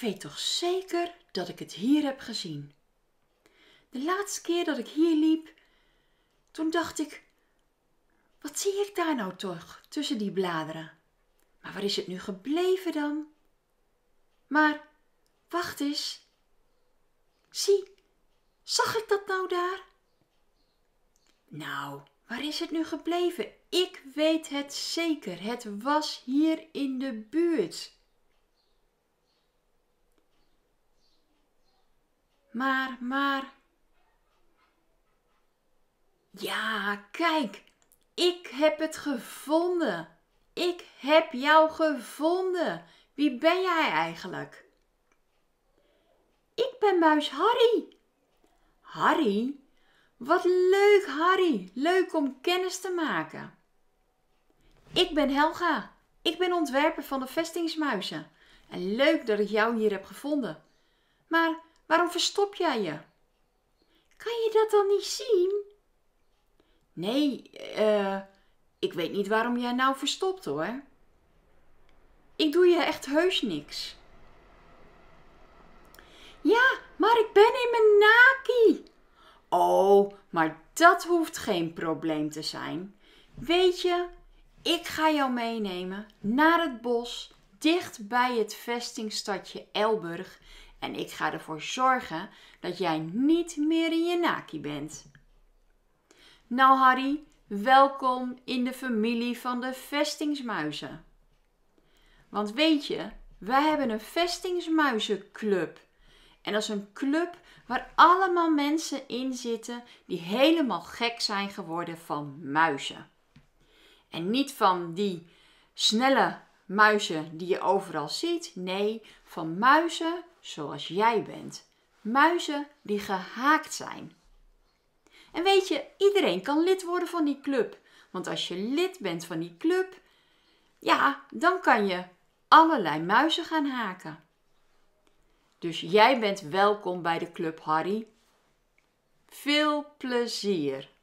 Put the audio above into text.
weet toch zeker dat ik het hier heb gezien. De laatste keer dat ik hier liep, toen dacht ik, wat zie ik daar nou toch tussen die bladeren? Maar waar is het nu gebleven dan? Maar wacht eens. Zie, zag ik dat nou daar? Nou, waar is het nu gebleven? Ik weet het zeker. Het was hier in de buurt. maar, maar. Ja, kijk, ik heb het gevonden. Ik heb jou gevonden. Wie ben jij eigenlijk? Ik ben muis Harry. Harry? Wat leuk, Harry. Leuk om kennis te maken. Ik ben Helga. Ik ben ontwerper van de vestingsmuizen. En leuk dat ik jou hier heb gevonden. Maar Waarom verstop jij je? Kan je dat dan niet zien? Nee, eh, ik weet niet waarom jij nou verstopt hoor. Ik doe je echt heus niks. Ja, maar ik ben in mijn naki. Oh, maar dat hoeft geen probleem te zijn. Weet je, ik ga jou meenemen naar het bos dicht bij het vestingstadje Elburg en ik ga ervoor zorgen dat jij niet meer in je bent. Nou Harry, welkom in de familie van de vestingsmuizen. Want weet je, wij hebben een vestingsmuizenclub. En dat is een club waar allemaal mensen in zitten die helemaal gek zijn geworden van muizen. En niet van die snelle Muizen die je overal ziet. Nee, van muizen zoals jij bent. Muizen die gehaakt zijn. En weet je, iedereen kan lid worden van die club. Want als je lid bent van die club, ja, dan kan je allerlei muizen gaan haken. Dus jij bent welkom bij de club, Harry. Veel plezier!